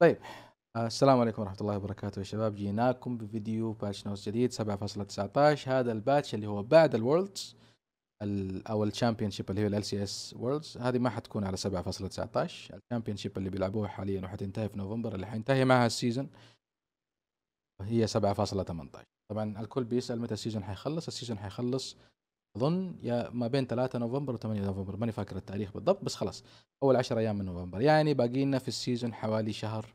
طيب السلام عليكم ورحمة الله وبركاته يا شباب جيناكم بفيديو باتش نوز جديد 7.19 هذا الباتش اللي هو بعد الورلدز او الشامبيون شيب اللي هي ال سي اس وورلدز هذه ما حتكون على 7.19 الشامبيون شيب اللي بيلعبوها حاليا وحتنتهي في نوفمبر اللي حينتهي معها السيزون هي 7.18 طبعا الكل بيسال متى السيزون حيخلص السيزون حيخلص اظن يا ما بين 3 نوفمبر و 8 نوفمبر ماني فاكر التاريخ بالضبط بس خلاص اول 10 ايام من نوفمبر يعني باقي لنا في السيزون حوالي شهر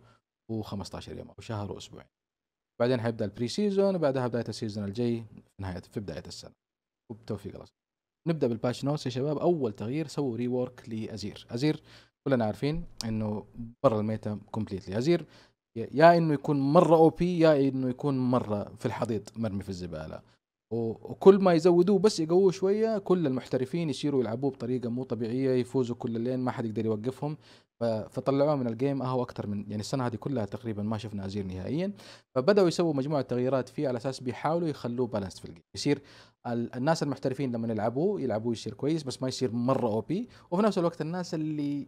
و15 يوم او شهر واسبوعين بعدين حيبدا البري سيزون وبعدها بدايه السيزون الجاي في نهايه في بدايه السنه وبتوفيق الله نبدا بالباتش نوتس يا شباب اول تغيير سووا ري وورك لازير ازير كلنا عارفين انه برا الميتا كومبليتلي ازير يا انه يكون مره او بي يا انه يكون مره في الحضيض مرمي في الزباله وكل ما يزودوه بس يقووه شويه كل المحترفين يصيروا يلعبوه بطريقه مو طبيعيه يفوزوا كل اللين ما حد يقدر يوقفهم فطلعوه من الجيم اهو اكثر من يعني السنه هذه كلها تقريبا ما شفنا ازير نهائيا فبداوا يسووا مجموعه تغييرات فيه على اساس بيحاولوا يخلوه بالانس في الجيم يصير الناس المحترفين لما يلعبوه يلعبوه يصير كويس بس ما يصير مره او بي وفي نفس الوقت الناس اللي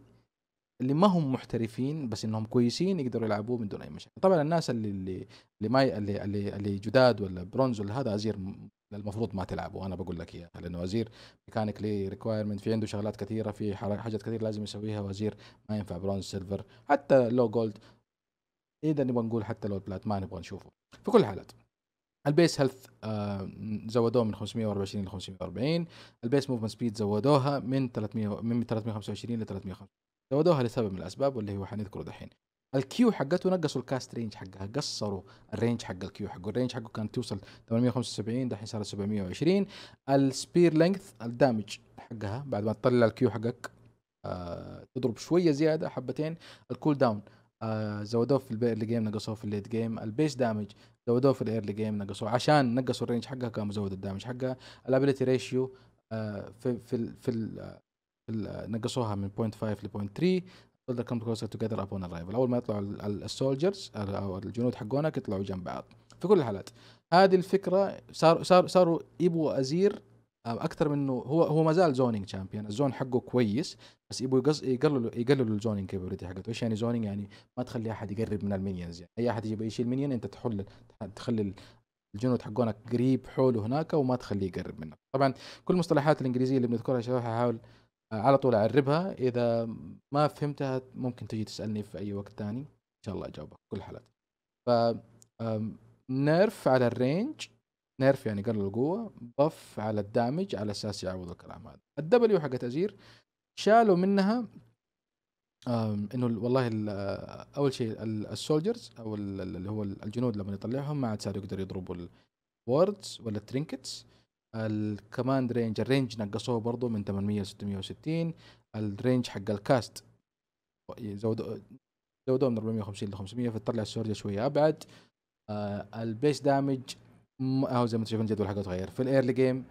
اللي ما هم محترفين بس انهم كويسين يقدروا يلعبوه من دون اي مشاكل طبعا الناس اللي اللي اللي ما اللي اللي, جداد ولا برونز ولا هذا ازير المفروض ما تلعبه انا بقول لك اياها لانه ازير ميكانيكلي ريكوايرمنت في عنده شغلات كثيره في حاجات كثيره لازم يسويها وازير ما ينفع برونز سيلفر حتى لو جولد اذا نبغى نقول حتى لو بلات ما نبغى نشوفه في كل الحالات البيس هيلث آه، زودوه من 524 ل 540 البيس موفمنت سبيد زودوها من 300 من 325 ل 350 زودوها لسبب من الاسباب واللي هو حنذكره دحين الكيو حقته نقصوا الكاست رينج حقها قصروا الرينج حق الكيو حقه الرينج حقه كانت توصل 875 دحين صارت 720 السبير لينث الدامج حقها بعد ما تطلع الكيو حقك آه تضرب شويه زياده حبتين الكول داون آه زودوه في الايرلي جيم نقصوه في الليت جيم البيس دامج زودوه في الايرلي جيم نقصوه عشان نقصوا الرينج حقها كانوا زودوا الدامج حقها الابيلتي ريشيو آه في في في آه، نقصوها من 0.5 ل 0.3 the come closer together upon arrival اول ما يطلعوا السولجرز او الجنود حقونك يطلعوا جنب بعض في كل الحالات هذه الفكره صار صار صاروا يبغوا ازير آه، اكثر منه هو هو ما زال زونينج شامبيون الزون حقه كويس بس يبغوا يقللوا يقللوا الزونينج كابيلتي حقته ايش يعني زونينج يعني ما تخلي احد يقرب من المينيونز يعني اي احد يجي يشيل مينيون انت تحل تخلي الجنود حقونك قريب حوله هناك وما تخليه يقرب منك طبعا كل المصطلحات الانجليزيه اللي بنذكرها شرح احاول على طول اعربها اذا ما فهمتها ممكن تجي تسالني في اي وقت ثاني ان شاء الله اجاوبك كل حالات ف نيرف على الرينج نيرف يعني قلل القوه بف على الدامج على اساس يعوض الكلام هذا الدبليو حقت ازير شالوا منها انه والله آه، اول شيء السولجرز او اللي هو الجنود لما يطلعهم ما عاد صاروا يقدروا يضربوا الوردز ولا الترينكتس الكماند رينج الرينج نقصوه برضو من 800 ل 660 الرينج حق الكاست زودوه زودوه من 450 ل 500 فتطلع السورج شويه ابعد آه، البيس دامج اهو زي ما تشوفون الجدول حقه تغير في الايرلي جيم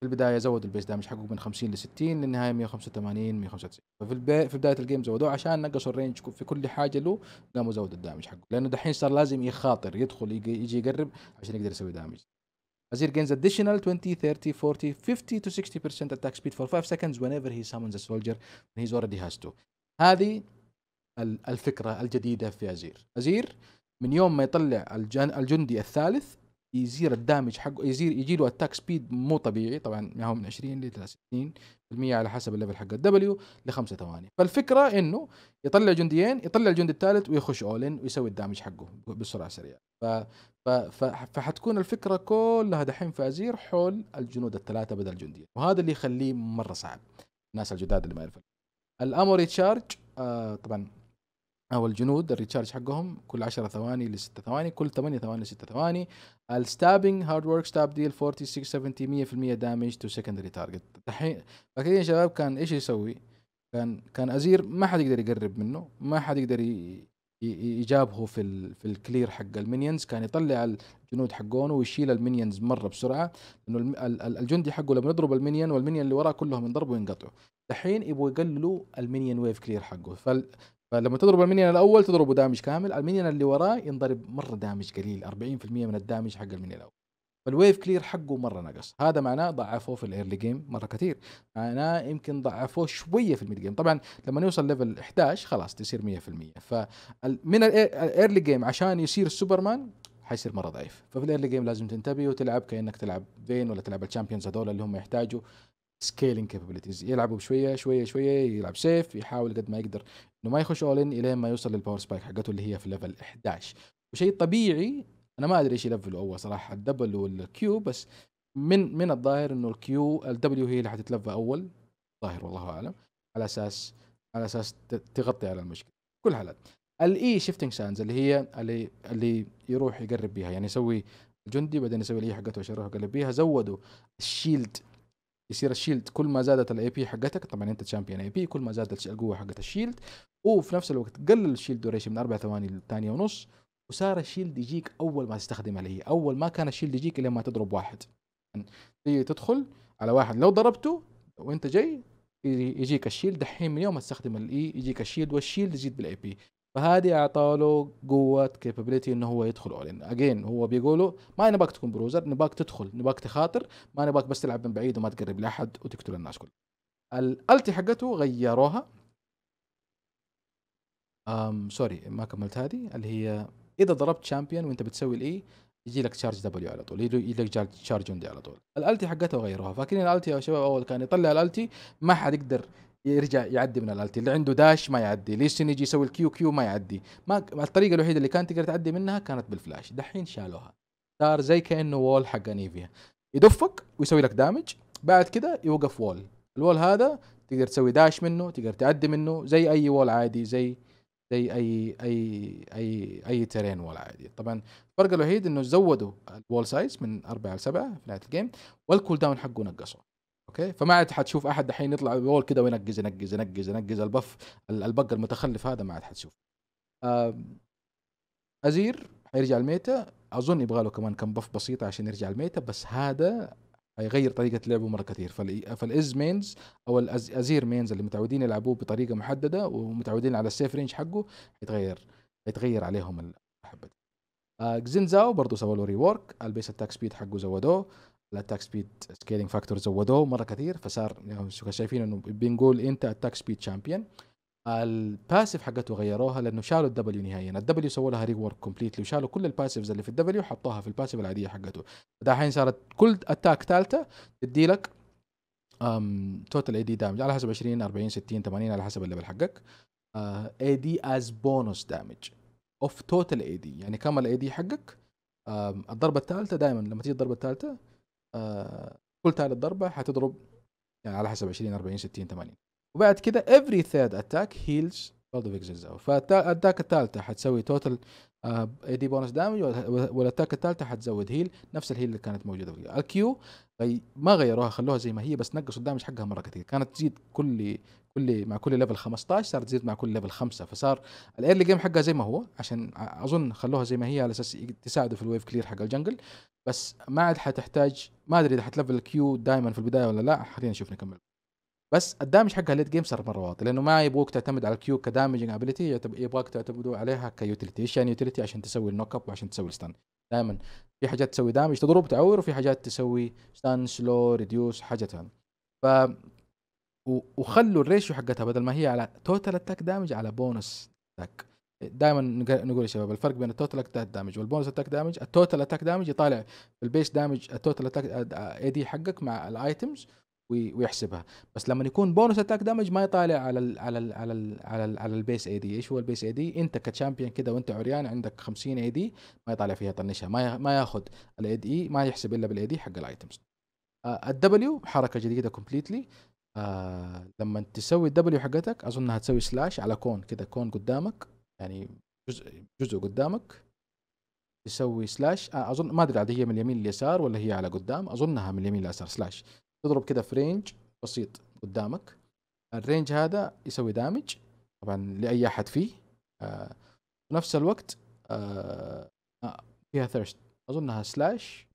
في البداية زودوا البيس دامج حقه من 50 ل 60 للنهاية 185 195 ففي البي... في بداية الجيم زودوه عشان نقصوا الرينج في كل حاجة له قاموا زودوا الدامج حقه لأنه دحين صار لازم يخاطر يدخل يجي, يجي يقرب عشان يقدر يسوي دامج Azir gains additional 20, 30, 40, 50 to 60% attack speed for 5 seconds whenever he summons a soldier and he's already has to. هذه الفكرة الجديدة في أزير أزير من يوم ما يطلع الجندي الثالث يزير الدامج حقه يزير يجي له اتاك سبيد مو طبيعي طبعا ما هو من 20 ل 30 على حسب الليفل حق الدبليو لخمسة ثواني فالفكره انه يطلع جنديين يطلع الجندي الثالث ويخش اول ان ويسوي الدامج حقه بسرعه سريعه ف... ف... ف... فحتكون الفكره كلها دحين فازير حول الجنود الثلاثه بدل الجنديين وهذا اللي يخليه مره صعب الناس الجداد اللي ما يعرفوا الاموري تشارج آه طبعا او الجنود الريتشارج حقهم كل 10 ثواني ل 6 ثواني كل 8 ثواني ل 6 ثواني الستابنج هارد ورك ستاب ديل 46 70 100% دامج تو سكندري تارجت الحين فكذا يا شباب كان ايش يسوي؟ كان كان ازير ما حد يقدر يقرب منه ما حد يقدر يجابهه في ال في الكلير حق المينيونز كان يطلع الجنود حقونه ويشيل المينيونز مره بسرعه لانه الجندي حقه لما يضرب المينيون والمينيون اللي وراه كلهم ينضربوا وينقطعوا الحين يبغوا يقللوا المينيون ويف كلير حقه فلما تضرب المنيون الاول تضربه دامج كامل المنيون اللي وراه ينضرب مره دامج قليل 40% من الدامج حق المنيون الاول فالويف كلير حقه مره نقص هذا معناه ضعفوه في الايرلي جيم مره كثير معناه يمكن ضعفوه شويه في الميد جيم طبعا لما يوصل ليفل 11 خلاص تصير 100% فمن الايرلي جيم عشان يصير السوبرمان حيصير مره ضعيف ففي الايرلي جيم لازم تنتبه وتلعب كانك تلعب فين ولا تلعب الشامبيونز هذول اللي هم يحتاجوا سكيلينج كابابيلتيز يلعبوا بشويه شويه شويه يلعب سيف يحاول قد ما يقدر انه ما يخش اول ان الين ما يوصل للباور سبايك حقته اللي هي في ليفل 11 وشيء طبيعي انا ما ادري ايش يلفله اول صراحه الدبل والكيو بس من من الظاهر انه الكيو الدبليو هي اللي حتتلفى اول ظاهر والله اعلم على اساس على اساس تغطي على المشكله كل حالات الاي شيفتنج ساندز اللي هي اللي اللي يروح يقرب بيها يعني يسوي الجندي بعدين يسوي الاي حقته عشان يروح يقرب بيها زودوا الشيلد يصير الشيلد كل ما زادت الاي بي حقتك طبعا انت تشامبيون اي بي كل ما زادت القوه حقت الشيلد وفي نفس الوقت قلل الشيلد دوريشن من اربع ثواني لثانيه ونص وصار الشيلد يجيك اول ما تستخدم اللي هي اول ما كان الشيلد يجيك لما تضرب واحد يعني تدخل على واحد لو ضربته وانت جاي يجيك الشيلد دحين من يوم ما تستخدم الاي e، يجيك الشيلد والشيلد يزيد بالاي بي فهذه اعطى له قوه كابابيلتي انه هو يدخل اول ان اجين هو بيقولوا ما نباك تكون بروزر نباك تدخل نباك تخاطر ما نباك بس تلعب من بعيد وما تقرب لاحد وتقتل الناس كلها الالتي حقته غيروها أم سوري ما كملت هذه اللي هي اذا ضربت شامبيون وانت بتسوي الاي e، يجي لك تشارج دبليو على طول يجي لك تشارج اوندي على طول الالتي حقته غيروها فاكرين الالتي يا شباب اول كان يطلع الالتي ما حد يقدر يرجع يعدي من الالتي اللي عنده داش ما يعدي ليسن يجي يسوي الكيو كيو ما يعدي ما الطريقه الوحيده اللي كانت تقدر تعدي منها كانت بالفلاش دحين شالوها صار زي كانه وول حق انيفيا يدفك ويسوي لك دامج بعد كده يوقف وول الوول هذا تقدر تسوي داش منه تقدر تعدي منه زي اي وول عادي زي زي اي اي اي اي ترين وول عادي طبعا الفرق الوحيد انه زودوا الوول سايز من 4 ل 7 في نهايه الجيم والكول داون حقه نقصه اوكي فما عاد حتشوف احد دحين يطلع بول كده وينقز ينقز ينقز ينقز البف البق المتخلف هذا ما عاد حتشوف ازير حيرجع الميتا اظن يبغى له كمان كم بف بسيطه عشان يرجع الميتا بس هذا هيغير طريقه لعبه مره كثير فالاز مينز او الازير مينز اللي متعودين يلعبوه بطريقه محدده ومتعودين على السيف رينج حقه هيتغير هيتغير عليهم حبه آه، زاو برضه سووا له ريورك البيس اتاك سبيد حقه زودوه الاتاك سبيد سكيلينج فاكتور زودوه مره كثير فصار يعني شايفين انه بنقول انت اتاك سبيد شامبيون الباسيف حقته غيروها لانه شالوا الدبليو نهائيا الدبليو سووا لها ريورك كومبليتلي وشالوا كل الباسيفز اللي في الدبليو وحطوها في الباسيف العاديه حقته دحين صارت كل اتاك ثالثه تدي لك توتال اي دي دامج على حسب 20 40 60 80 على حسب الليفل حقك اي دي از بونس دامج اوف توتال اي دي يعني كم الاي دي حقك الضربه الثالثه دائما لما تيجي الضربه الثالثه كل آه، تالت ضربه حتضرب يعني على حسب 20 40 60 80 وبعد كده every third attack heals برضه بيجزل زاو فالاتاك الثالثه حتسوي توتال اي دي بونس دامج والاتاك الثالثه حتزود هيل نفس الهيل اللي كانت موجوده في الكيو ما غيروها خلوها زي ما هي بس نقصوا الدامج حقها مره كثير كانت تزيد كل كل مع كل ليفل 15 صارت تزيد مع كل ليفل 5 فصار الايرلي جيم حقها زي ما هو عشان اظن خلوها زي ما هي على اساس تساعده في الويف كلير حق الجنجل بس ما عاد حتحتاج ما ادري اذا حتلفل كيو دائما في البدايه ولا لا خلينا نشوف نكمل بس الدامج حقها ليت جيم صار مره واطي لانه ما يبغوك تعتمد على الكيو كدامجنج ابيلتي يبغاك تعتمدوا عليها كيوتيلتي ايش يعني يوتيلتي عشان تسوي النوك اب وعشان تسوي الستان دائما في حاجات تسوي دامج تضرب تعور وفي حاجات تسوي ستان سلو ريديوس حاجه ثانيه ف وخلوا الريشيو حقتها بدل ما هي على توتال اتاك دامج على بونس اتاك دائما نقول يا شباب الفرق بين التوتال اتاك دامج والبونس اتاك دامج التوتال اتاك دامج يطالع في البيس دامج التوتال اتاك اي دي حقك مع الايتمز ويحسبها بس لما يكون بونس اتاك دامج ما يطالع على ال على ال على ال على, الـ على البيس اي دي ايش هو البيس اي دي انت كتشامبيون كده وانت عريان عندك 50 اي دي ما يطالع فيها طنشها ما ما ياخذ الاي دي ما يحسب الا بالاي دي حق الايتمز آه، الدبليو حركه جديده كومبليتلي آه لما تسوي الدبليو حقتك اظنها تسوي سلاش على كون كده كون قدامك يعني جزء جزء قدامك تسوي سلاش آه اظن ما ادري عاد هي من اليمين لليسار ولا هي على قدام اظنها من اليمين لليسار سلاش تضرب كذا في رينج بسيط قدامك الرينج هذا يسوي دامج طبعا لاي احد فيه آه في نفس الوقت آه, آه، فيها ثيرست اظنها سلاش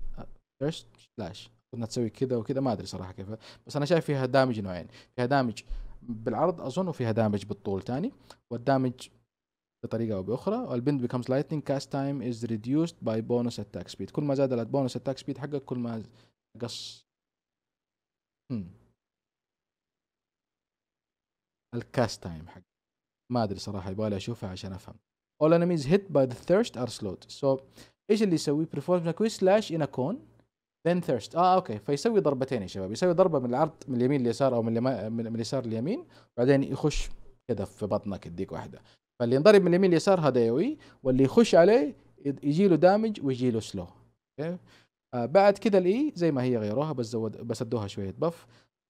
ثيرست سلاش اظنها تسوي كذا وكذا ما ادري صراحه كيف بس انا شايف فيها دامج نوعين فيها دامج بالعرض اظن وفيها دامج بالطول تاني والدامج بطريقه او باخرى والبند بيكمز لايتنج كاست تايم از ريديوسد باي بونس اتاك سبيد كل ما زاد البونس اتاك سبيد حقك كل ما قص الكاست تايم حق ما ادري صراحه يبغالي اشوفها عشان افهم all enemies hit by the thirst are slowed so ايش اللي يسوي performs كويس سلاش ان كون then thirst اه اوكي فيسوي ضربتين يا شباب يسوي ضربه من العرض من اليمين لليسار او من, من اليسار لليمين بعدين يخش كذا في بطنك يديك واحده فاللي ينضرب من اليمين لليسار هذا يوي واللي يخش عليه يجي له دامج ويجي له سلو اوكي okay. آه بعد كده الاي زي ما هي غيروها بس زود بس ادوها شويه بف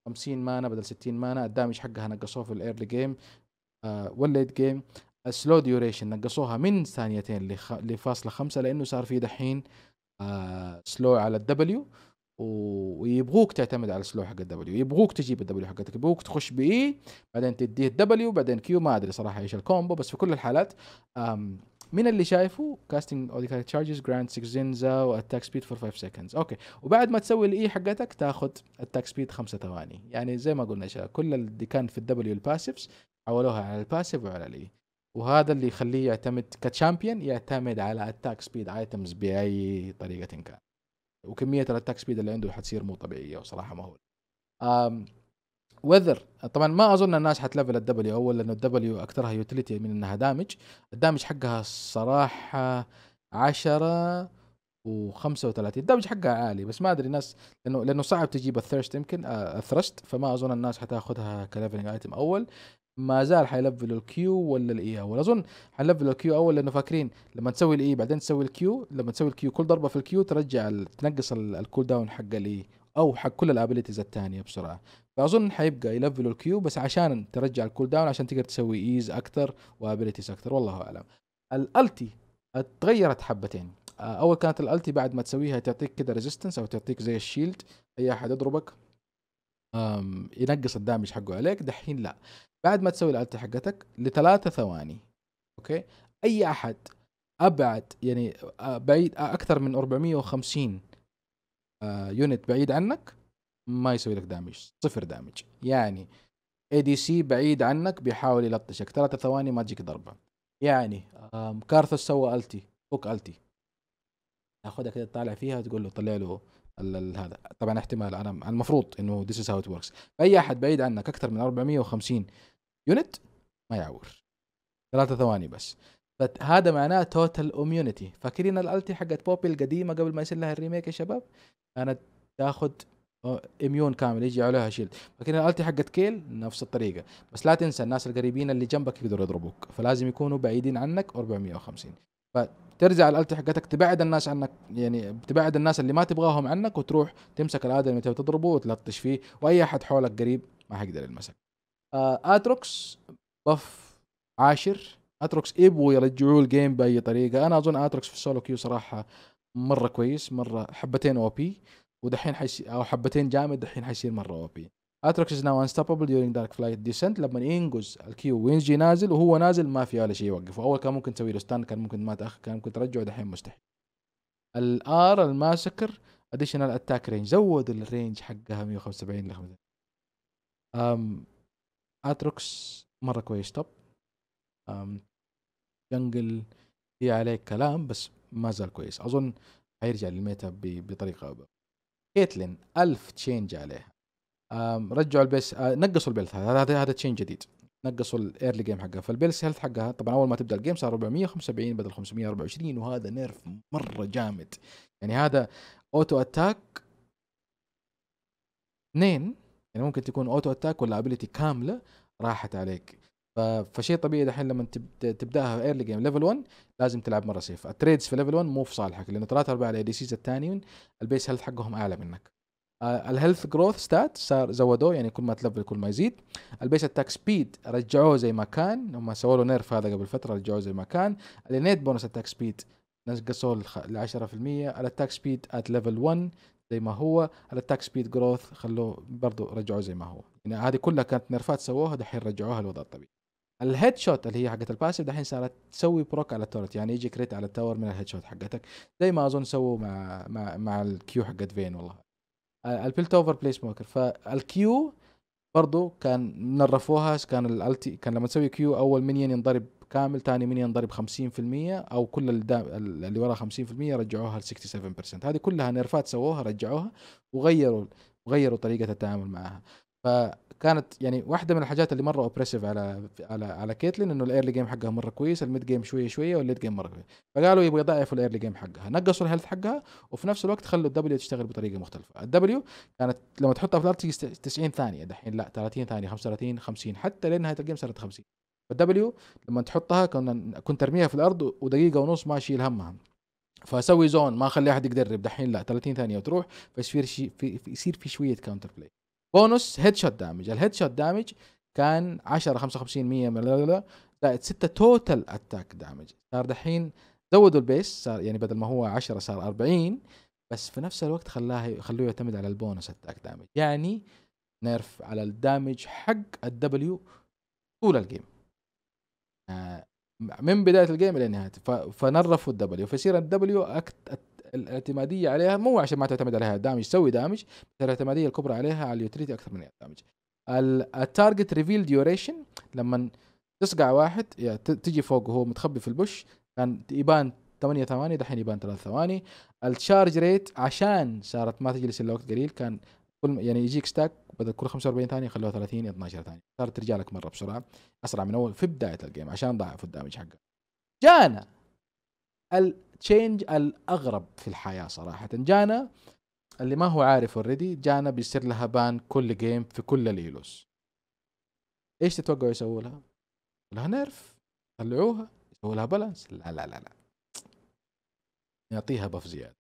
50 مانا بدل 60 مانا الدامج حقها نقصوه في الايرلي جيم آه والليت جيم السلو ديوريشن نقصوها من ثانيتين لخ... لفاصلة خمسة لأنه صار في دحين آه سلو على الدبليو و... ويبغوك تعتمد على السلو حق الدبليو يبغوك تجيب الدبليو حقتك يبغوك تخش بإي بعدين تديه الدبليو بعدين كيو ما أدري صراحة إيش الكومبو بس في كل الحالات آم من اللي شايفه كاستنج اوديكال تشارجز جراند 6 زينزا واتاك سبيد فور 5 سكندز اوكي وبعد ما تسوي الاي e حقتك تاخذ التاك سبيد 5 ثواني يعني زي ما قلنا شباب كل اللي كان في الدبليو الباسيفز حولوها على الباسيف وعلى الاي e. وهذا اللي يخليه يعتمد كتشامبيون يعتمد على اتاك سبيد ايتمز باي طريقه كان وكميه الاتاك سبيد اللي عنده حتصير مو طبيعيه وصراحه هو وذر طبعا ما اظن الناس حتلفل الدبليو اول لانه الدبليو اكثرها يوتيليتي يعني من انها دامج الدامج حقها الصراحه 10 و35 الدمج حقها عالي بس ما ادري الناس لانه لانه صعب تجيب الثرست يمكن الثرست آه، فما اظن الناس حتاخذها كليفلنج ايتم اول ما زال حيلفلوا الكيو ولا الاي e اول اظن حنلفلوا الكيو اول لانه فاكرين لما تسوي الاي e بعدين تسوي الكيو لما تسوي الكيو كل ضربه في الكيو ترجع تنقص الكول داون حق الاي او حق كل الابيلتيز الثانيه بسرعه فاظن حيبقى يلفلوا الكيو بس عشان ترجع الكول داون عشان تقدر تسوي ايز اكثر وابيلتيز اكثر والله اعلم الالتي اتغيرت حبتين آه، اول كانت الالتي بعد ما تسويها تعطيك كده ريزيستنس او تعطيك زي الشيلد اي احد يضربك ينقص الدامج حقه عليك دحين لا بعد ما تسوي الالتي حقتك لثلاثة ثواني اوكي اي احد ابعد يعني آه، بعيد آه، اكثر من 450 يونت آه، بعيد عنك ما يسوي لك دامج صفر دامج يعني اي دي سي بعيد عنك بيحاول يلطشك ثلاثة ثواني ما تجيك ضربة يعني كارثوس سوى التي فوك التي تاخذها كده تطالع فيها تقول له طلع له هذا طبعا احتمال انا المفروض انه ذيس از هاو ات وركس اي احد بعيد عنك اكثر من 450 يونت ما يعور ثلاثة ثواني بس فهذا معناه توتال اميونيتي فاكرين الالتي حقت بوبي القديمه قبل ما يصير لها الريميك يا شباب كانت تاخذ اميون آه، كامل يجي عليها شيلد فاكرين الالتي حقت كيل نفس الطريقه بس لا تنسى الناس القريبين اللي جنبك يقدروا يضربوك فلازم يكونوا بعيدين عنك 450 فترجع الالتي حقتك تبعد الناس عنك يعني تبعد الناس اللي ما تبغاهم عنك وتروح تمسك الادمي اللي تضربه وتلطش فيه واي احد حولك قريب ما حيقدر يلمسك آه اتروكس بف عاشر اتروكس يبغوا يرجعوه الجيم باي طريقه انا اظن اتروكس في السولو كيو صراحه مره كويس مره حبتين او بي ودحين حيصير او حبتين جامد دحين حيصير مره او بي اتروكس از ناو انستوببل ديورينج دارك فلايت ديسنت لما ينقز الكيو وينجي نازل وهو نازل ما في ولا شيء يوقفه اول كان ممكن تسوي له ستان كان ممكن ما تاخر كان ممكن ترجعه دحين مستحيل الار الماسكر اديشنال اتاك رينج زود الرينج حقها 175 ل 500 اتروكس مره كويس توب جنجل في عليه كلام بس ما زال كويس اظن حيرجع للميتا بطريقه أو كيتلين ألف تشينج عليها رجعوا البيس آه، نقصوا البيلث هذا هذا تشينج جديد نقصوا الايرلي جيم حقها فالبيلس هيلث حقها طبعا اول ما تبدا الجيم صار 475 بدل 524 وهذا نيرف مره جامد يعني هذا اوتو اتاك اثنين يعني ممكن تكون اوتو اتاك ولا ابيلتي كامله راحت عليك فشيء طبيعي دحين لما تبداها ايرلي جيم ليفل 1 لازم تلعب مره سيف التريدز في ليفل 1 مو في صالحك لانه ثلاث ارباع الاي دي سيز الثانيين البيس هيلث حقهم اعلى منك الهيلث جروث ستات صار زودوه يعني كل ما تلفل كل ما يزيد البيس اتاك سبيد رجعوه زي ما كان هم سووا له نيرف هذا قبل فتره رجعوه زي ما كان النيت بونس اتاك سبيد نقصوه ل 10% الاتاك سبيد ات ليفل 1 زي ما هو الاتاك سبيد جروث خلوه برضه رجعوه زي ما هو يعني هذه كلها كانت نيرفات سووها دحين رجعوها الوضع الطبيعي الهيد شوت اللي هي حقت الباسيف دحين صارت تسوي بروك على التورت يعني يجي كريت على التاور من الهيد شوت حقتك زي ما اظن سووا مع مع مع الكيو حقت فين والله البلت اوفر بلاي سموكر فالكيو برضو كان نرفوها كان الالتي كان لما تسوي كيو اول منين ينضرب كامل ثاني منين ينضرب 50% او كل اللي وراه 50% رجعوها ل 67% هذه كلها نرفات سووها رجعوها وغيروا غيروا طريقه التعامل معها فكانت يعني واحده من الحاجات اللي مره اوبريسيف على على على كيتلين انه الايرلي جيم حقها مره كويس الميد جيم شويه شويه والليد جيم مره كويس فقالوا يبغى يضعفوا الايرلي جيم حقها نقصوا الهيلث حقها وفي نفس الوقت خلوا الدبليو تشتغل بطريقه مختلفه الدبليو كانت لما تحطها في الارض 90 ثانيه دحين لا 30 ثانيه 35 50 حتى لين نهايه الجيم صارت 50 فالدبليو لما تحطها كنا كنت ارميها في الارض ودقيقه ونص ما اشيل همها فاسوي زون ما اخلي احد يقدر دحين لا 30 ثانيه وتروح فيصير شيء في يصير في شويه كاونتر بلاي بونس هيد شوت دامج الهيد شوت دامج كان 10 55 100 زائد 6 توتال اتاك دامج صار دحين زودوا البيس صار يعني بدل ما هو 10 صار 40 بس في نفس الوقت خلاه خلوه يعتمد على البونس اتاك دامج يعني نيرف على الدامج حق الدبليو طول الجيم آه، من بدايه الجيم الى نهايته فنرفوا الدبليو فيصير الدبليو الاعتماديه عليها مو عشان ما تعتمد عليها دامج تسوي دامج بس الاعتماديه الكبرى عليها على اليوتيليتي اكثر من الدامج التارجت ريفيل ديوريشن لما تصقع واحد يعني تجي فوق وهو متخبي في البش كان يبان 8 ثواني دحين يبان 3 ثواني التشارج ريت عشان صارت ما تجلس الا وقت قليل كان كل يعني يجيك ستاك بدل كل 45 ثانيه خلوها 30 12 ثانيه صارت ترجع لك مره بسرعه اسرع من اول في بدايه الجيم عشان ضاعف الدامج حقه جانا التشينج الاغرب في الحياه صراحه جانا اللي ما هو عارف اوريدي جانا بيصير لها بان كل جيم في كل الايلوس ايش تتوقعوا يسووا لها؟ لها نيرف طلعوها يسووا لها بالانس لا لا لا لا يعطيها بف زياده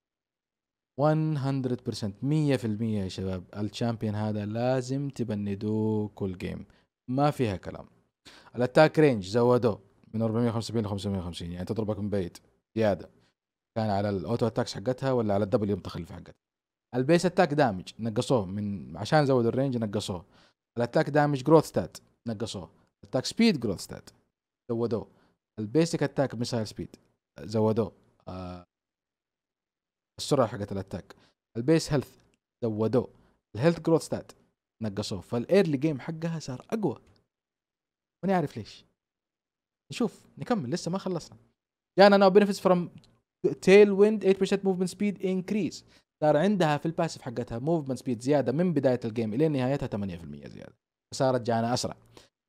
100% 100% يا شباب الشامبيون هذا لازم تبندوه كل جيم ما فيها كلام الاتاك رينج زودوه من 475 ل 550 يعني تضربك من بعيد زياده كان على الاوتو اتاكس حقتها ولا على الدبل المتخلفه حقتها البيس اتاك دامج نقصوه من عشان زودوا الرينج نقصوه الاتاك دامج جروث ستات نقصوه الاتاك سبيد جروث ستات زودوه البيسك اتاك ميسايل سبيد زودوه آه السرعه حقت الاتاك البيس هيلث زودوه الهيلث جروث ستات نقصوه فالايرلي جيم حقها صار اقوى ماني عارف ليش نشوف نكمل لسه ما خلصنا جانا ناو بنفيتس فروم تيل ويند 8% موفمنت سبيد انكريز صار عندها في الباسف حقتها موفمنت سبيد زياده من بدايه الجيم الى نهايتها 8% زياده فصارت جانا اسرع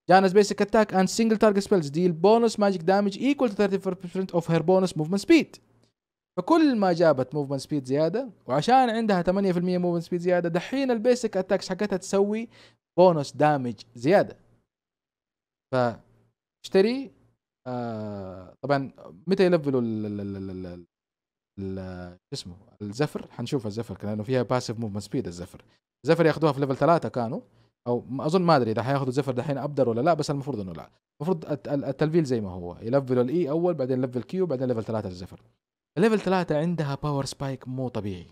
جانا بيسك اتاك اند سنجل تارجت سبيلز ديل بونس ماجيك دامج ايكوال تو 34% اوف هير بونس موفمنت سبيد فكل ما جابت موفمنت سبيد زياده وعشان عندها 8% موفمنت سبيد زياده دحين البيسك اتاكس حقتها تسوي بونس دامج زياده فاشتري آه، طبعا متى يلفلوا ال اسمه الزفر حنشوف الزفر لانه فيها باسيف موفمنت سبيد الزفر الزفر ياخذوها في ليفل ثلاثه كانوا او اظن ما ادري اذا حياخذوا الزفر دحين ابدر ولا لا بس المفروض انه لا المفروض التلفيل زي ما هو يلفلوا الاي e اول بعدين ليفل كيو بعدين ليفل ثلاثه الزفر الليفل ثلاثه عندها باور سبايك مو طبيعي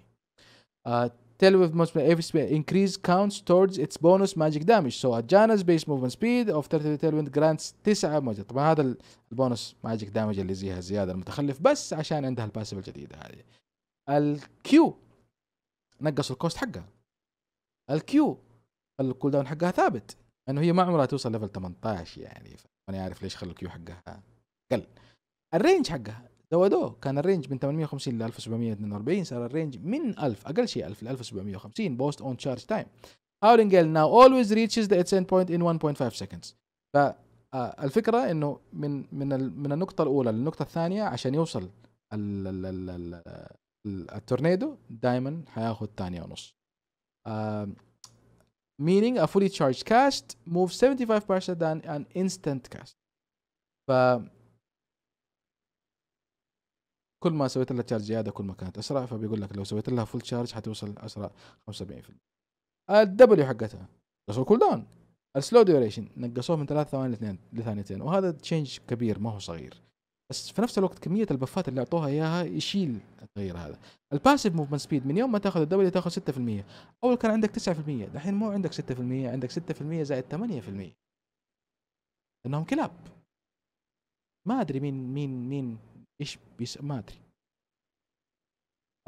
آه، tell with most every spell increase counts towards its bonus magic damage so Ajana's base movement speed of 30 tailwind grants 9 موجة طبعا هذا البونس ماجيك دامج اللي زيها زيادة المتخلف بس عشان عندها الباسيف الجديدة هذه الكيو نقصوا الكوست حقها الكيو الكول داون حقها ثابت انه هي ما عمرها توصل ليفل 18 يعني ماني عارف ليش خلوا الكيو حقها قل الرينج حقها زودوه كان الرينج من 850 ل 1742 صار الرينج من 1000 اقل شيء 1000 ل 1750 بوست اون تشارج تايم هاولنجل ناو اولويز ريتشز ذا اتس اند بوينت ان 1.5 سكندز فالفكره انه من من من النقطه الاولى للنقطه الثانيه عشان يوصل ال ال ال ال التورنيدو دائما حياخذ ثانيه ونص meaning a fully charged cast moves 75% than an instant cast ف كل ما سويت لها تشارج زياده كل ما كانت اسرع فبيقول لك لو سويت لها فول تشارج حتوصل اسرع 75% الدبليو حقتها نقصوا كول داون السلو ديوريشن نقصوه من ثلاث ثواني لاثنين لثانيتين وهذا تشينج كبير ما هو صغير بس في نفس الوقت كميه البفات اللي اعطوها اياها يشيل التغيير هذا الباسيف موفمنت سبيد من يوم ما تاخذ الدبليو تاخذ 6% اول كان عندك 9% الحين مو عندك 6% عندك 6% زائد 8% لانهم كلاب ما ادري مين مين مين ايش بيس ما ادري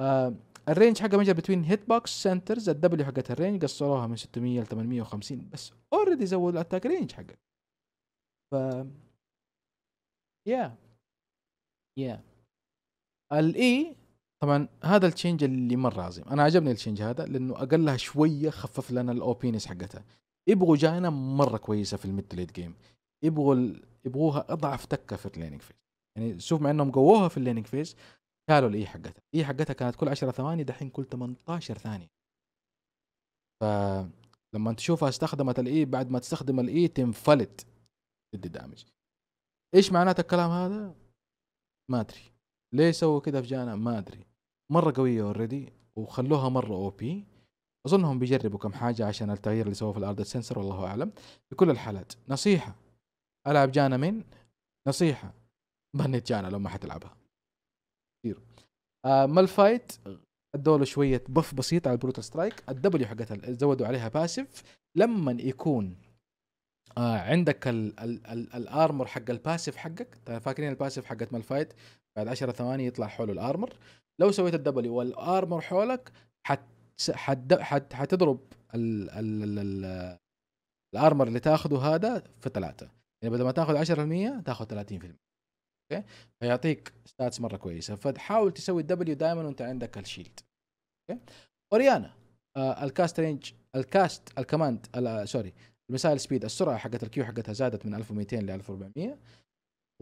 آه الرينج حقه ميجر بتوين هيت بوكس سنترز الدبليو حقت الرينج قصروها من 600 ل 850 بس اوريدي زودوا الاتاك رينج حقه ف يا يا الاي طبعا هذا التشينج اللي مره عظيم انا عجبني التشينج هذا لانه اقلها شويه خفف لنا الاوبينس حقتها يبغوا جاينا مره كويسه في الميد ليت جيم يبغوا يبغوها اضعف تكه في الكليننج فيس يعني شوف مع انهم قووها في الليننج فيز شالوا الاي حقتها الاي حقتها كانت كل 10 ثواني دحين كل 18 ثانيه فلما تشوفها استخدمت الاي بعد ما تستخدم الاي تنفلت تدي دامج ايش معناته الكلام هذا ما ادري ليه سووا كذا في جانا ما ادري مره قويه اوريدي وخلوها مره او بي اظنهم بيجربوا كم حاجه عشان التغيير اللي سووه في الارض سنسر والله اعلم في كل الحالات نصيحه العب جانا من نصيحه جانا لو ما حتلعبها كثير آه مالفايت ادوا له شويه بف بسيط على البروتال سترايك الدبليو حقتها زودوا عليها باسف لما يكون آه عندك الارمر حق الباسف حقك فاكرين الباسف حقت مالفايت بعد 10 ثواني يطلع حوله الارمر لو سويت الدبليو والارمر حولك حت حت حت حتضرب الـ الـ الـ الارمر اللي تاخذه هذا في ثلاثه يعني بدل ما تاخذ 10% تاخذ 30% اوكي فيعطيك ستاتس مره كويسه فتحاول تسوي الدبليو دائما وانت عندك الشيلد اوكي اوريانا آه الكاست رينج الكاست الكماند سوري المسائل سبيد السرعه حقت الكيو حقتها زادت من 1200 ل 1400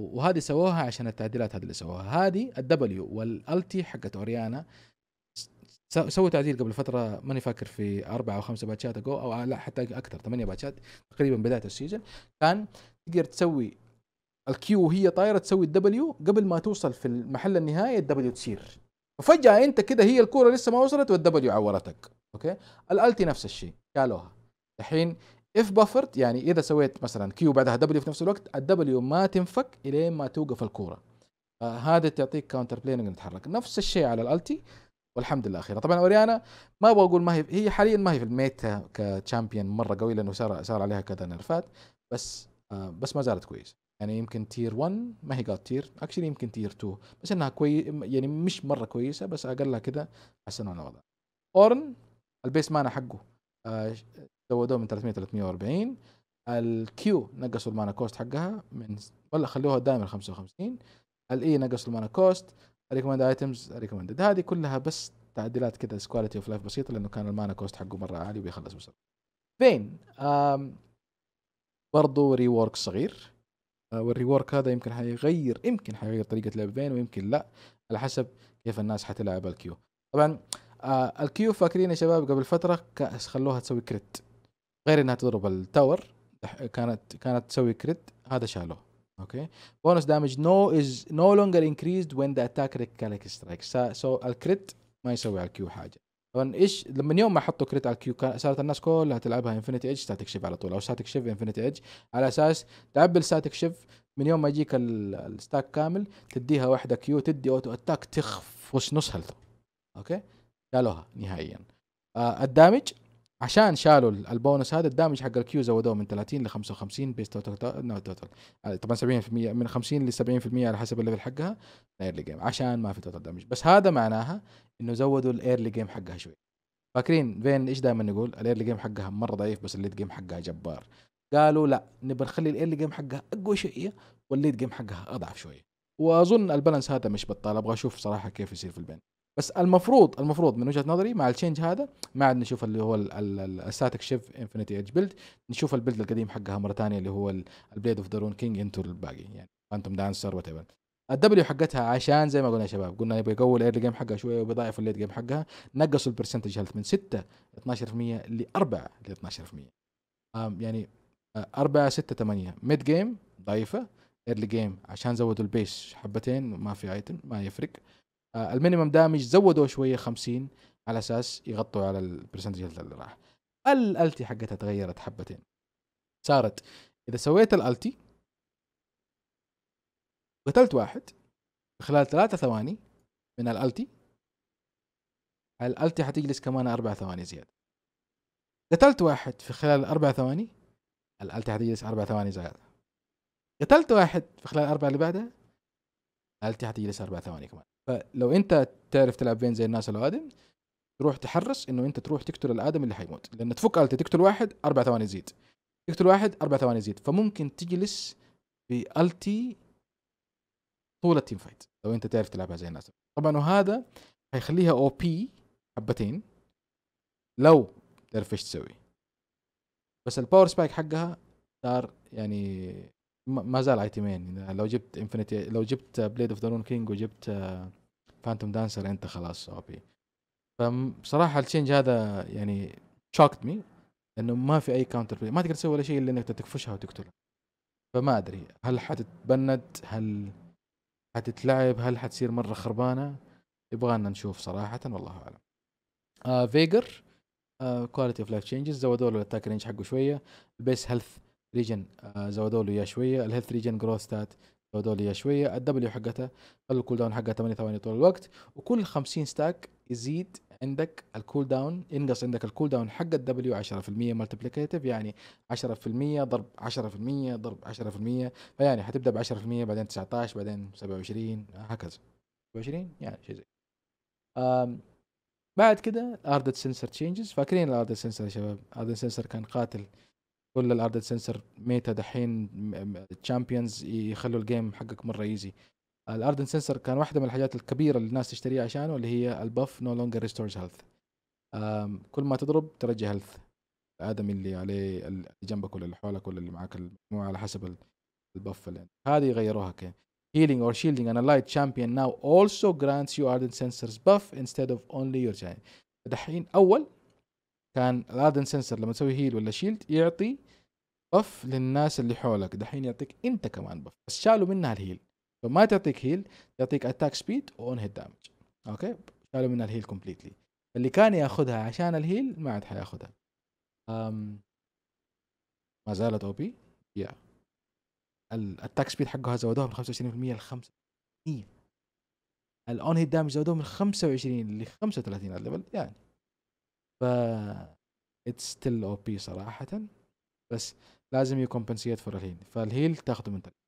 وهذه سووها عشان التعديلات هذه اللي سووها هذه الدبليو والالتي حقت اوريانا سووا تعديل قبل فتره ماني فاكر في اربع او خمسه باتشات او آه، لا حتى اكثر ثمانيه باتشات تقريبا بدايه السيزون كان تقدر تسوي الكيو وهي طايره تسوي الدبليو قبل ما توصل في المحل النهائي الدبليو تصير فجاه انت كده هي الكوره لسه ما وصلت والدبليو عورتك اوكي الالتي نفس الشيء قالوها الحين اف بفرت يعني اذا سويت مثلا كيو بعدها دبليو في نفس الوقت الدبليو ما تنفك الين ما توقف الكوره آه، هذا تعطيك كاونتر بليننج نتحرك نفس الشيء على الالتي والحمد لله خير طبعا اوريانا ما ابغى اقول ما هي هي حاليا ما هي في الميتا كشامبيون مره قوي لانه صار صار عليها كذا نرفات بس آه، بس ما زالت كويسه يعني يمكن تير 1 ما هي قاد تير اكشلي يمكن تير 2 بس انها كويس يعني مش مره كويسه بس اقلها كذا حسنوا الوضع اورن البيس مانا حقه زودوه آه، من 300 340 الكيو نقصوا المانا كوست حقها من ولا خلوها دائما 55 الاي e نقصوا المانا كوست ريكومند ايتمز ريكومندد هذه كلها بس تعديلات كذا كواليتي اوف لايف بسيطه لانه كان المانا كوست حقه مره عالي وبيخلص بسرعه فين برضو ريورك صغير آه، والريورك هذا يمكن حيغير يمكن حيغير طريقه لعب فين ويمكن لا على حسب كيف الناس حتلعب الكيو طبعا آه، الكيو فاكرين يا شباب قبل فتره خلوها تسوي كريت غير انها تضرب التاور كانت كانت تسوي كريت هذا شالوه اوكي بونس دامج نو از نو لونجر انكريزد وين ذا اتاك ريكاليك سترايك سو الكريت ما يسوي على الكيو حاجه طبعا ايش لما يوم ما حطوا كريت على الكيو صارت الناس كلها تلعبها انفنتي ايدج ساتيك شيف على طول او ساتيك شيف انفنتي ايدج على اساس تعبي ساتيك شيف من يوم ما يجيك الستاك كامل تديها واحده كيو تدي اوتو اتاك تخفش نص هلته اوكي شالوها نهائيا آه الدامج عشان شالوا البونس هذا الدامج حق الكيو زودوه من 30 ل 55 بيس توتال نو توتال طبعا 70% من 50 ل 70% على حسب الليفل حقها جيم عشان ما في توتال دامج بس هذا معناها انه زودوا الايرلي جيم حقها شوي فاكرين فين ايش دائما يقول الايرلي جيم حقها مره ضعيف بس الليد جيم حقها جبار قالوا لا نبغى نخلي الايرلي جيم حقها اقوى شويه والليد جيم حقها اضعف شويه واظن البالانس هذا مش بطال ابغى اشوف صراحه كيف يصير في البين بس المفروض المفروض من وجهه نظري مع التشينج هذا ما عاد نشوف اللي هو الستاتيك شيف انفنتي ايدج بيلد نشوف البيلد القديم حقها مره ثانيه اللي هو البليد اوف ذا رون كينج انتو الباقي يعني فانتوم دانسر وات الدبليو حقتها عشان زي ما قلنا يا شباب قلنا يبغى يقوي الايرلي جيم حقها شويه وبيضاعف الليت جيم حقها نقصوا البرسنتج هيلث من 6 12% ل 4 ل 12% يعني 4 6 8 ميد جيم ضعيفه ايرلي جيم عشان زودوا البيس حبتين ما في ايتم ما يفرق أه، المينيمم دامج زودوا شويه 50 على اساس يغطوا على البرسنتج اللي راح الالتي حقتها تغيرت حبتين صارت اذا سويت الالتي قتلت واحد خلال ثلاثة ثواني من الالتي الالتي حتجلس كمان اربع ثواني زياده قتلت واحد في خلال اربع ثواني الالتي حتجلس اربع ثواني زياده قتلت واحد في خلال الاربع اللي بعدها الالتي حتجلس اربع ثواني كمان فلو انت تعرف تلعب بين زي الناس الادم تروح تحرص انه انت تروح تقتل الادم اللي حيموت لان تفك التي تقتل واحد اربع ثواني زيد تقتل واحد اربع ثواني زيد فممكن تجلس في التي طول التيم فايت لو انت تعرف تلعبها زي الناس طبعا وهذا هيخليها او بي حبتين لو تعرف ايش تسوي بس الباور سبايك حقها صار يعني ما زال ايتمين يعني لو جبت انفنتي لو جبت بليد اوف ذا رون كينج وجبت فانتوم دانسر انت خلاص او بي فبصراحه التشينج هذا يعني شوكت مي انه ما في اي كاونتر ما تقدر تسوي ولا شيء الا انك تكفشها وتقتلها فما ادري هل حتتبند هل حتتلعب هل حتصير مره خربانه يبغى لنا نشوف صراحه والله اعلم آه فيجر كواليتي اوف لايف تشينجز زودوا له الاتاك رينج حقه شويه البيس هيلث ريجن زودوا له اياه شويه الهيلث ريجن جروث ستات زودوا له اياه شويه الدبليو حقته خلوا الكول داون حقها 8 ثواني طول الوقت وكل 50 ستاك يزيد عندك الكول داون ينقص عندك الكول داون حق الدبليو 10% مالتيبليكيتيف يعني 10% ضرب 10% ضرب 10% فيعني حتبدا ب 10% بعدين 19 بعدين 27 هكذا 27 يعني شيء زي بعد كده اردت سنسر تشينجز فاكرين الاردت سنسر يا شباب الاردت سنسر كان قاتل كل الاردت سنسر ميتا دحين تشامبيونز يخلوا الجيم حقك مره ايزي الاردن سنسر كان واحده من الحاجات الكبيره اللي الناس تشتريها عشانه اللي هي البف نو لونجر ريستورز هيلث كل ما تضرب ترجع هيلث الادمي اللي عليه اللي جنبك ولا اللي حولك ولا اللي معاك مو على حسب البف اللي هذه غيروها كده healing or shielding and a light champion now also grants you ardent sensors buff instead of only your giant دحين اول كان الاردن سنسر لما تسوي هيل ولا شيلد يعطي بف للناس اللي حولك دحين يعطيك انت كمان بف بس شالوا منها الهيل فما تعطيك هيل تعطيك اتاك سبيد واون هيت دامج اوكي شالوا منها الهيل كومبليتلي اللي كان ياخذها عشان الهيل ما عاد حياخذها أم... Um, ما زالت او بي يا الاتاك سبيد حقها زودوها من 25% ل 5% الاون هيت دامج زودوه من 25 ل 35 الليفل يعني ف اتس ستيل او بي صراحه بس لازم يكمبنسيت فور الهيل فالهيل تاخذه من تلك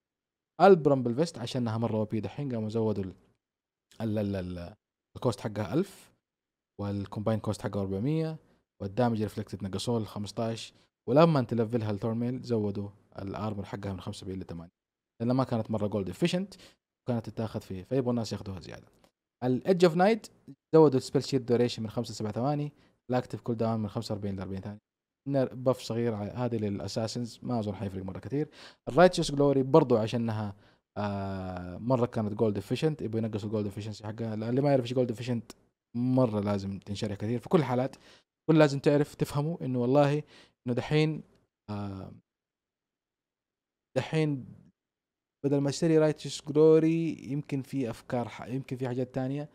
البرامبل فيست عشانها مره وبي دحين قاموا زودوا الكوست حقها 1000 والكومباين كوست حقها 400 والدامج ريفلكتد نقصوه ل 15 ولما تلفلها التورميل زودوا الارمر حقها من 75 ل 8 لان ما كانت مره جولد افيشنت وكانت تتاخذ فيه فيبغوا الناس ياخذوها زياده الايدج اوف نايت زودوا السبيل شيت دوريشن من 5 ل 7 ثواني الاكتف كول داون من 45 ل 40 ثانيه بف صغير هذه للاساسنز ما اظن حيفرق مره كثير الرايتشس جلوري برضو عشانها آه، مره كانت جولد افشنت يبغوا ينقصوا الجولد افشنسي حقها اللي ما يعرف ايش جولد افشنت مره لازم تنشرح كثير في كل الحالات كل لازم تعرف تفهمه انه والله انه دحين آه، دحين بدل ما اشتري رايتشس جلوري يمكن في افكار يمكن في حاجات تانية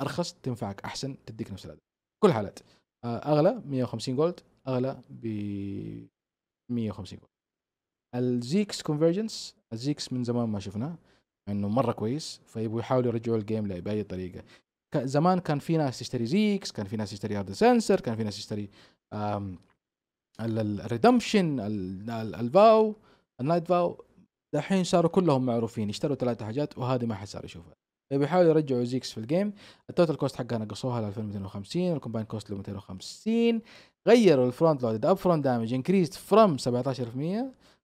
ارخص تنفعك احسن تديك نفس الاداء كل حالات آه، اغلى 150 جولد اغلى ب 150 جول الزيكس كونفرجنس الزيكس من زمان ما شفناه انه مره كويس فيبغوا يحاولوا يرجعوا الجيم باي طريقه زمان كان في ناس تشتري زيكس كان في ناس تشتري هارد سنسر كان في ناس تشتري الريدمشن الفاو النايت فاو دحين صاروا كلهم معروفين اشتروا ثلاثة حاجات وهذه ما حد صار يشوفها بيحاولوا يرجعوا زيكس في الجيم التوتال كوست حقها نقصوها ل 2250 الكومباين كوست ل 250 غيروا الفرونت لودد اب فرونت دامج انكريست فروم 17%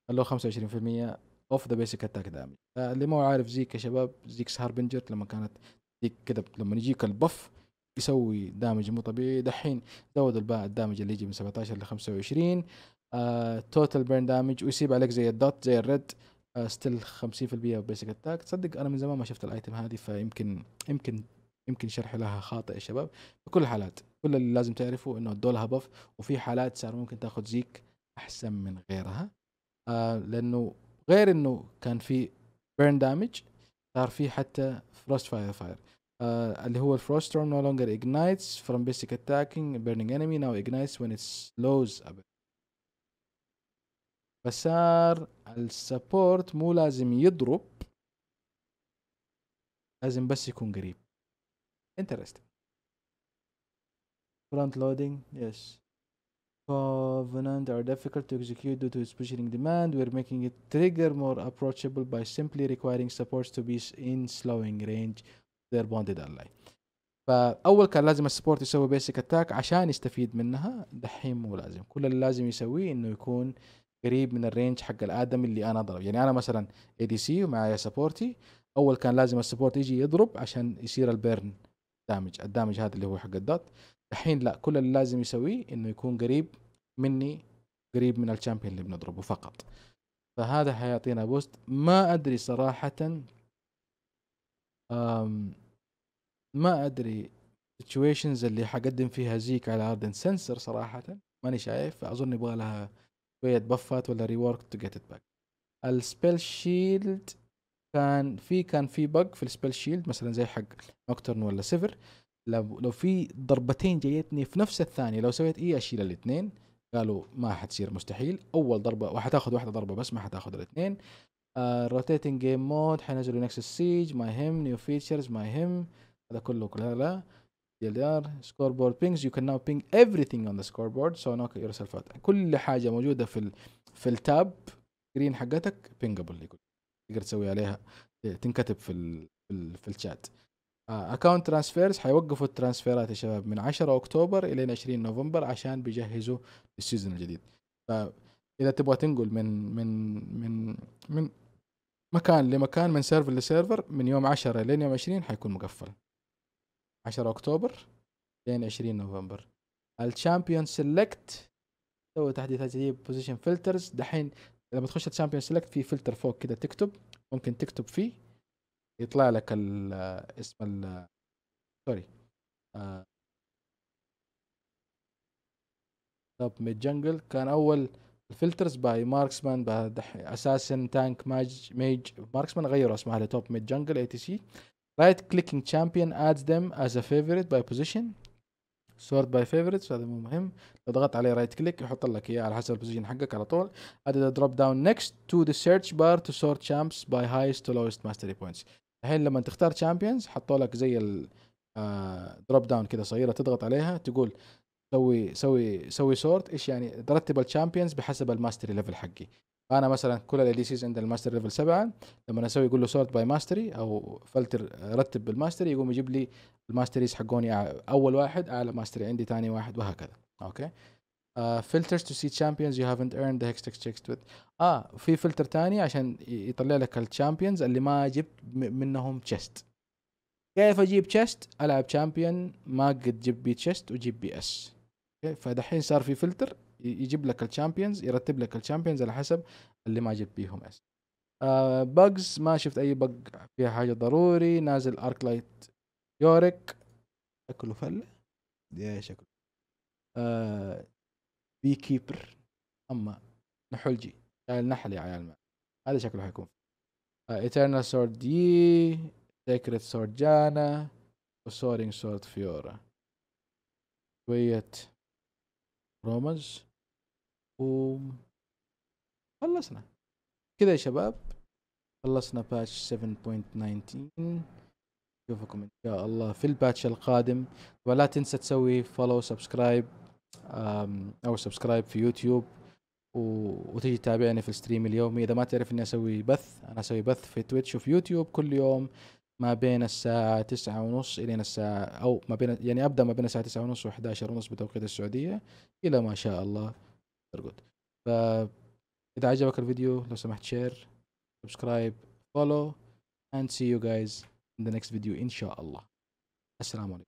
خلوه 25% اوف ذا بيسك اتاك دامج اللي ما عارف زيك يا شباب زيكس هاربنجر لما كانت زيك كذا لما يجيك البف يسوي دامج مو طبيعي دحين زودوا الباء الدامج اللي يجي من 17 ل 25 توتال بيرن دامج ويسيب عليك زي الدوت زي الريد ستيل 50% بيسك اتاك تصدق انا من زمان ما شفت الايتم هذه فيمكن يمكن يمكن شرحي لها خاطئ يا شباب بكل الحالات كل اللي لازم تعرفه انه ادوا لها بف وفي حالات صار ممكن تاخذ زيك احسن من غيرها آه لانه غير انه كان في بيرن دامج صار في حتى فروست فاير فاير آه اللي هو الفروست ستورم نو لونجر اجنايتس فروم بيسك اتاكينج بيرنينج انمي ناو اجنايتس وين ات سلوز فصار السبورت مو لازم يضرب لازم بس يكون قريب انترستنج Front loading, yes. Covenant are difficult to execute due to its pushing demand. We're making it trigger more approachable by simply requiring supports to be in slowing range their bonded ally. فاول كان لازم السبورت يسوي بيسك اتاك عشان يستفيد منها دحين مو لازم كل اللي لازم يسويه انه يكون قريب من الرينج حق الادم اللي انا اضرب يعني انا مثلا اي دي سي ومعايا سبورتي اول كان لازم السبورت يجي يضرب عشان يصير البيرن دامج الدامج هذا اللي هو حق الدوت الحين لا كل اللي لازم يسويه انه يكون قريب مني قريب من الشامبيون اللي بنضربه فقط فهذا حيعطينا بوست ما ادري صراحه أم ما ادري situations اللي حقدم فيها زيك على اردن سنسر صراحه ماني شايف فاظن يبغى لها شويه بفات ولا ريورك تو جيت ات باك السبيل شيلد كان في كان في بق في السبيل شيلد مثلا زي حق نوكترن ولا سيفر لو لو في ضربتين جايتني في نفس الثانيه لو سويت ايه اشيل الاثنين قالوا ما حتصير مستحيل اول ضربه وحتاخذ واحده ضربه بس ما حتاخذ الاثنين روتيتنج جيم مود حينزلوا نكس سيج ما يهم نيو فيتشرز ما يهم هذا كله كله لا ديال ديار سكور بورد بينجز يو كان ناو بينج ثينج اون ذا سكور بورد سو نوك يور سيلف اوت كل حاجه موجوده في ال في التاب سكرين حقتك بينجبل يقول تقدر تسوي عليها تنكتب في ال في, ال في الشات اكونت آه، ترانسفيرز حيوقفوا الترانسفيرات يا شباب من 10 اكتوبر الى 20 نوفمبر عشان بيجهزوا السيزون الجديد فاذا تبغى تنقل من من من من مكان لمكان من سيرفر لسيرفر من يوم 10 لين يوم 20 حيكون مقفل 10 اكتوبر لين 20 نوفمبر الشامبيون سيلكت سوي تحديثات جديده بوزيشن فلترز دحين لما تخش الشامبيون سيلكت في فلتر فوق كده تكتب ممكن تكتب فيه يطلع لك ال آه، اسم ال سوري سب ميد جنجل كان اول الفلترز باي ماركسمان اساسن تانك ماج ميج ماركسمان غيروا اسمها لتوب ميد جنجل اي تي سي رايت كليكنج تشامبيون ادز ذيم از ا فيفورت باي بوزيشن سورت باي فيفورت هذا مو مهم لو ضغطت عليه رايت كليك يحط لك اياه على حسب البوزيشن حقك على طول ادد دروب داون نكست تو ذا سيرش بار تو سورت شامبس باي هايست تو لوست ماستري بوينتس الحين لما تختار تشامبيونز حطوا لك زي دروب داون كذا صغيره تضغط عليها تقول سوي سوي سوي سورت ايش يعني ترتب الشامبيونز بحسب الماستري ليفل حقي فانا مثلا كل الاي دي سيز عند الماستر ليفل 7 لما اسوي يقول له سورت باي ماستري او فلتر رتب بالماستري يقوم يجيب لي الماستريز حقوني اول واحد اعلى ماستري عندي ثاني واحد وهكذا اوكي آه، filters to see champions you haven't earned the hextech checks with اه في فلتر ثاني عشان يطلع لك الشامبيونز اللي ما جبت منهم تشيست كيف اجيب تشيست العب شامبيون ما قد جيب بي تشيست وجيب بي اس اوكي فدحين صار في فلتر يجيب لك الشامبيونز يرتب لك الشامبيونز على حسب اللي ما جبت بيهم اس آه بجز ما شفت اي بج فيها حاجه ضروري نازل ارك لايت يورك شكله فله يا شكله آه، بي كيبر اما نحلجي يعني نحل يا عيال ما هذا شكله حيكون ايترنال سورد دي سيكريت سورد جانا وسورينج سورد فيورا شوية رومز و خلصنا كذا يا شباب خلصنا باتش 7.19 نشوفكم ان شاء الله في الباتش القادم ولا تنسى تسوي فولو سبسكرايب او سبسكرايب في يوتيوب وتجي تتابعني في الستريم اليومي اذا ما تعرف اني اسوي بث انا اسوي بث في تويتش وفي يوتيوب كل يوم ما بين الساعة تسعة ونص إلى الساعة أو ما بين يعني أبدأ ما بين الساعة تسعة ونص وحداشر ونص بتوقيت السعودية إلى ما شاء الله ترقد فإذا عجبك الفيديو لو سمحت شير سبسكرايب فولو and see you guys in the next video إن شاء الله السلام عليكم